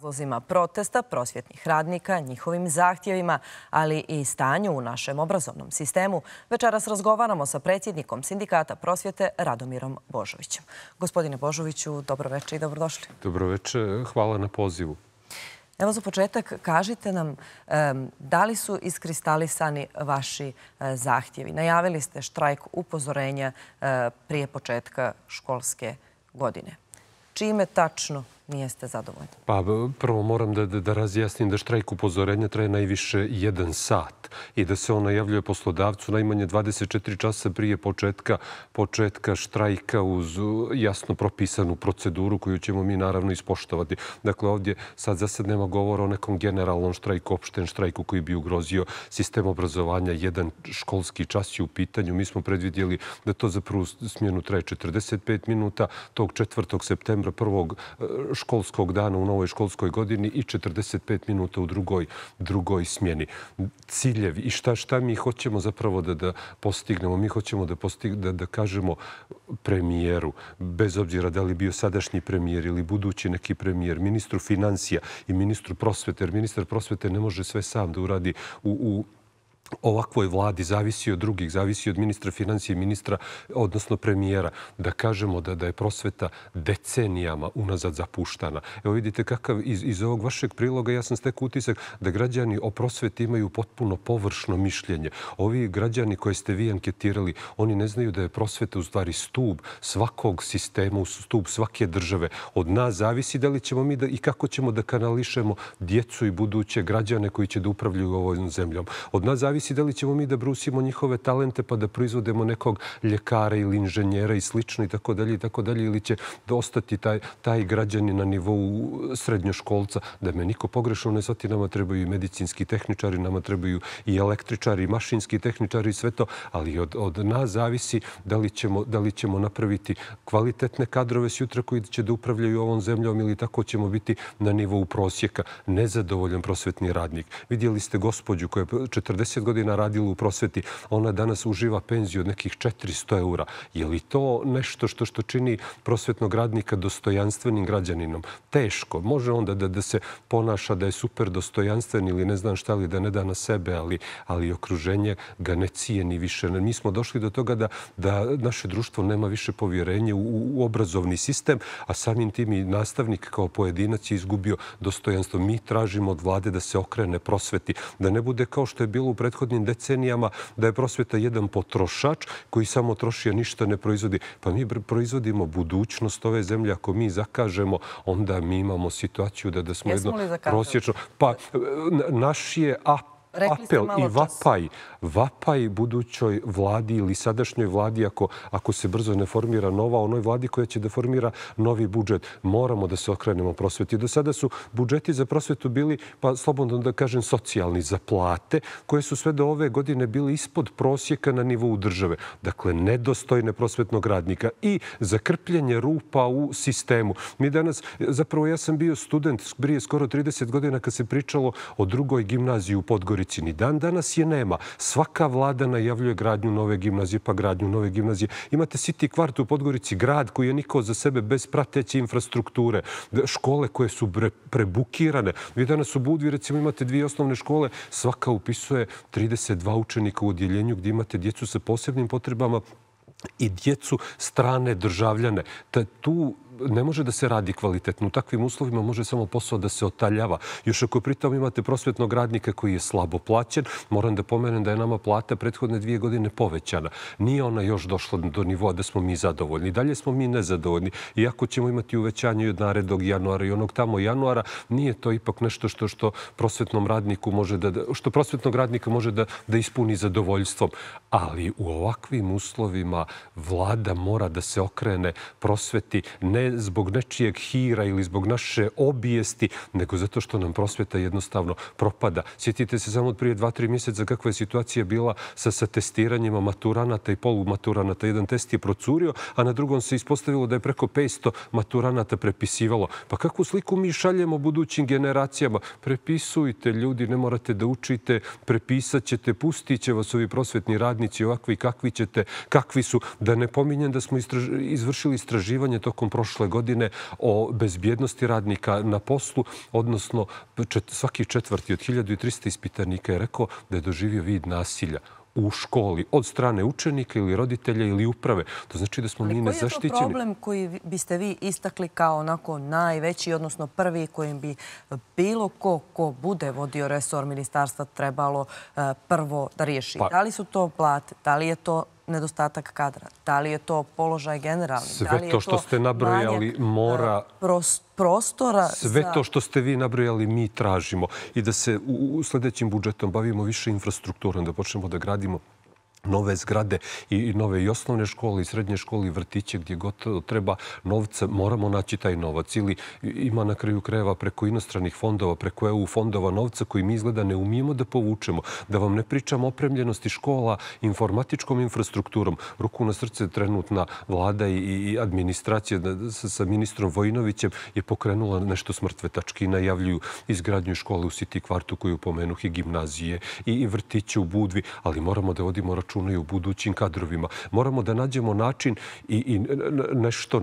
razlozima protesta prosvjetnih radnika, njihovim zahtjevima, ali i stanju u našem obrazovnom sistemu, večeras razgovaramo sa predsjednikom sindikata prosvjete Radomirom Božovićem. Gospodine Božoviću, dobroveče i dobrodošli. Dobroveče, hvala na pozivu. Evo za početak, kažite nam da li su iskristalisani vaši e, zahtjevi. Najavili ste štrajk upozorenja e, prije početka školske godine. Čime tačno nijeste zadovoljni? Pa prvo moram da razjasnim da štrajk upozorenja traje najviše jedan sat i da se on najavljuje poslodavcu najmanje 24 časa prije početka štrajka uz jasno propisanu proceduru koju ćemo mi naravno ispoštovati. Dakle, ovdje sad za sad nema govora o nekom generalnom štrajku, opšten štrajku koji bi ugrozio sistem obrazovanja, jedan školski čas je u pitanju. Mi smo predvidjeli da to za prvu smjenu traje 45 minuta. Tog 4. septembra prvog e, školskog dana u novoj školskoj godini i 45 minuta u drugoj, drugoj smjeni. Ciljevi i šta, šta mi hoćemo zapravo da, postignemo? Mi hoćemo da, postig, da, da kažemo premijeru, bez obzira da li bio sadašnji premijer ili budući neki premijer, ministru financija i ministru prosvete, jer ministar prosvete ne može sve sam da uradi u, u ovakvoj vladi zavisi od drugih, zavisi od ministra financije, ministra, odnosno premijera, da kažemo da, da je prosveta decenijama unazad zapuštana. Evo vidite kakav iz, iz ovog vašeg priloga, ja sam stek utisak da građani o prosveti imaju potpuno površno mišljenje. Ovi građani koje ste vi anketirali, oni ne znaju da je prosveta u stvari stub svakog sistema, stub svake države. Od nas zavisi da li ćemo mi da, i kako ćemo da kanališemo djecu i buduće građane koji će da upravljaju ovom zemljom. Od nas zavisi zavisi da li ćemo mi da brusimo njihove talente pa da proizvodemo nekog ljekara ili inženjera i slično i tako dalje i tako dalje ili će dostati taj, taj građani na nivou srednjoškolca da me niko pogrešno ne zati, nama trebaju i medicinski tehničari, nama trebaju i električari, i mašinski tehničari i sve to, ali od, od nas zavisi da li, ćemo, da li ćemo napraviti kvalitetne kadrove sutra koji će da upravljaju ovom zemljom ili tako ćemo biti na nivou prosjeka nezadovoljan prosvetni radnik. Vidjeli ste gospođu koja je 40 godina radila u prosveti, ona danas uživa penziju od nekih 400 eura. Je li to nešto što čini prosvetnog radnika dostojanstvenim građaninom? Teško. Može onda da se ponaša da je super dostojanstven ili ne znam šta li da ne da na sebe, ali okruženje ga ne cijeni više. Mi smo došli do toga da naše društvo nema više povjerenje u obrazovni sistem, a samim tim i nastavnik kao pojedinac je izgubio dostojanstvo. Mi tražimo od vlade da se okrene prosveti, da ne bude kao što je bilo u prethodnosti prethodnim decenijama da je prosveta jedan potrošač koji samo troši, a ništa ne proizvodi. Pa mi proizvodimo budućnost ove zemlje. Ako mi zakažemo, onda mi imamo situaciju da smo jedno prosječno. Pa e, naš je apel apel i vapaj, vapaj budućoj vladi ili sadašnjoj vladi, ako se brzo ne formira nova, onoj vladi koja će da formira novi budžet. Moramo da se okrenemo prosveti. Do sada su budžeti za prosvetu bili, pa slobodno da kažem, socijalni za plate, koje su sve do ove godine bili ispod prosjeka na nivou države. Dakle, nedostojne prosvetnog radnika i zakrpljenje rupa u sistemu. Mi danas, zapravo ja sam bio student, prije skoro 30 godina kad se pričalo o drugoj gimnaziji u Podgori Podgorici ni dan danas je nema. Svaka vlada najavljuje gradnju nove gimnazije, pa gradnju nove gimnazije. Imate City kvart u Podgorici, grad koji je nikao za sebe bez prateće infrastrukture, škole koje su prebukirane. Vi danas u Budvi, recimo, imate dvije osnovne škole. Svaka upisuje 32 učenika u odjeljenju gdje imate djecu sa posebnim potrebama i djecu strane državljane. Tu ne može da se radi kvalitetno. U takvim uslovima može samo posao da se otaljava. Još ako pritom imate prosvetnog radnika koji je slabo plaćen, moram da pomenem da je nama plata prethodne dvije godine povećana. Nije ona još došla do nivoa da smo mi zadovoljni. Dalje smo mi nezadovoljni. Iako ćemo imati uvećanje od naredog januara i onog tamo januara, nije to ipak nešto što prosvetnog radnika može da ispuni zadovoljstvom. Ali u ovakvim uslovima vlada mora da se okrene prosveti ne zbog nečijeg hira ili zbog naše obijesti, nego zato što nam prosveta jednostavno propada. Sjetite se samo od prije dva, tri mjeseca kakva je situacija bila sa testiranjima maturanata i polumaturanata. Jedan test je procurio, a na drugom se ispostavilo da je preko 500 maturanata prepisivalo. Pa kakvu sliku mi šaljemo budućim generacijama? Prepisujte ljudi, ne morate da učite, prepisat ćete, pustit će vas ovi prosvetni radnici ovakvi, kakvi ćete, kakvi su, da ne pominjem da smo izvršili istraživanje tokom prošle prošle godine o bezbjednosti radnika na poslu, odnosno svaki četvrti od 1300 ispitanika je rekao da je doživio vid nasilja u školi od strane učenika ili roditelja ili uprave. To znači da smo mi nezaštićeni. Koji je to problem koji biste vi istakli kao onako najveći, odnosno prvi kojim bi bilo ko ko bude vodio resor ministarstva trebalo eh, prvo da riješi? Pa- da li su to plate? Da li je to nedostatak kadra? Da li je to položaj generalni? Sve to što ste nabrojali e, mora... Prostora... Sve to što ste vi nabrojali mi tražimo. I da se u sledećim budžetom bavimo više infrastrukturom, da počnemo da gradimo nove zgrade i nove i osnovne škole i srednje škole i vrtiće gdje gotovo treba novca, moramo naći taj novac. Ili ima na kraju krajeva preko inostranih fondova, preko EU fondova novca koji mi izgleda ne umijemo da povučemo. Da vam ne pričam opremljenosti škola informatičkom infrastrukturom. Ruku na srce trenutna vlada i administracija sa ministrom Vojinovićem je pokrenula nešto smrtve tačke i najavljuju izgradnju škole u Siti kvartu koju pomenuh i gimnazije i vrtiće u Budvi, ali moramo da vodimo računaju budućim kadrovima. Moramo da nađemo način i nešto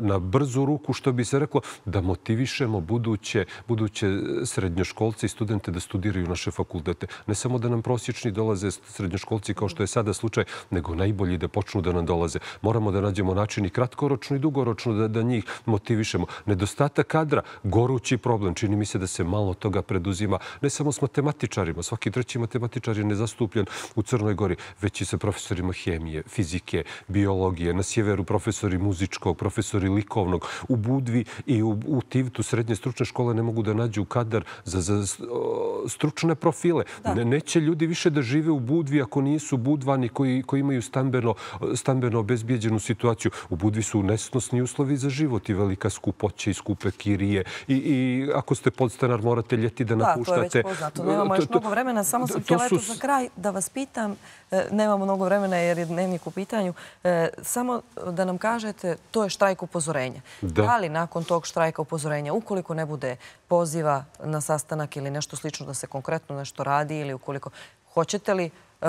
na brzu ruku, što bi se reklo, da motivišemo buduće srednjoškolce i studente da studiraju naše fakultete. Ne samo da nam prosječni dolaze srednjoškolci kao što je sada slučaj, nego najbolji da počnu da nam dolaze. Moramo da nađemo način i kratkoročno i dugoročno da njih motivišemo. Nedostatak kadra, gorući problem. Čini mi se da se malo toga preduzima. Ne samo s matematičarima. Svaki treći matematičar je nezastupljen u Crnoj Gori već i sa profesorima hemije, fizike, biologije, na sjeveru profesori muzičkog, profesori likovnog, u Budvi i u Tivtu srednje stručne škole ne mogu da nađu kadar za stručne profile. Neće ljudi više da žive u Budvi ako nisu budvani koji imaju stambeno obezbijeđenu situaciju. U Budvi su nesnosni uslovi za život i velika skupoća i skupe kirije. I ako ste podstanar, morate ljeti da napuštate. Da, to je već poznato. Nemamo još mnogo vremena. Samo sam htjela za kraj da vas pitam. E, nemamo mnogo vremena jer je dnevnik u pitanju. E, samo da nam kažete, to je štrajk upozorenja. Da li nakon tog štrajka upozorenja, ukoliko ne bude poziva na sastanak ili nešto slično da se konkretno nešto radi ili ukoliko... Hoćete li e,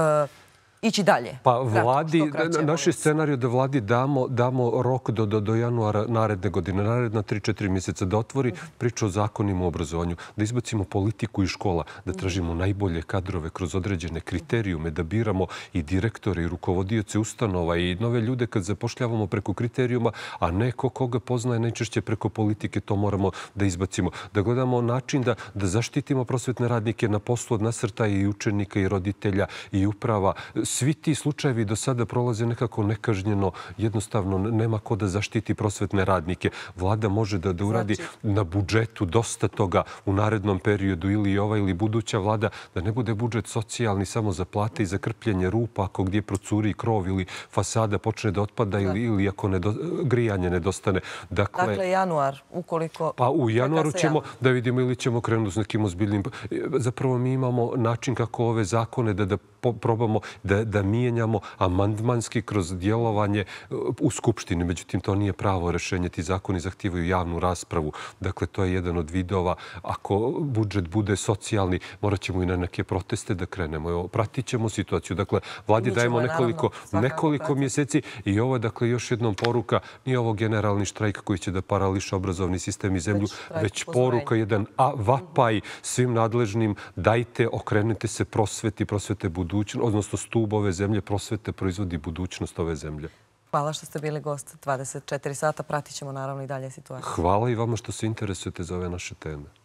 ići dalje? Pa vladi, naši scenariju da vladi damo rok do januara naredne godine, naredna 3-4 mjeseca da otvori priču o zakonima obrazovanju, da izbacimo politiku i škola, da tražimo najbolje kadrove kroz određene kriterijume, da biramo i direktore i rukovodioce ustanova i nove ljude kad zapošljavamo preko kriterijuma, a neko koga poznaje najčešće preko politike, to moramo da izbacimo. Da gledamo način da zaštitimo prosvetne radnike na poslu od nasrta i učenika i roditelja i uprava, svi ti slučajevi do sada prolaze nekako nekažnjeno, jednostavno nema ko da zaštiti prosvetne radnike. Vlada može da uradi znači? na budžetu dosta toga u narednom periodu ili ova ili buduća vlada, da ne bude budžet socijalni samo za plate i za krpljenje rupa ako gdje procuri krov ili fasada počne da otpada ili ako grijanje nedostane. Dakle, dakle, januar, ukoliko... Pa u januaru ćemo da vidimo ili ćemo krenuti s nekim ozbiljnim... E, zapravo mi imamo način kako ove zakone da probamo da da, mijenjamo amandmanski kroz djelovanje e, u Skupštini. Međutim, to nije pravo rešenje. Ti zakoni zahtivaju javnu raspravu. Dakle, to je jedan od vidova. Ako budžet bude socijalni, morat ćemo i na neke proteste da krenemo. Evo, pratit ćemo situaciju. Dakle, vladi dajemo nekoliko, nekoliko mjeseci i ovo je, dakle, još jednom poruka. Nije ovo generalni štrajk koji će da parališe obrazovni sistem i zemlju, već, već poruka jedan a, vapaj svim nadležnim. Dajte, okrenete se prosveti, prosvete budućnosti, odnosno stup stub ove zemlje, prosvete proizvodi budućnost ove zemlje. Hvala što ste bili gost 24 sata. Pratit ćemo naravno i dalje situaciju. Hvala i vama što se interesujete za ove naše teme.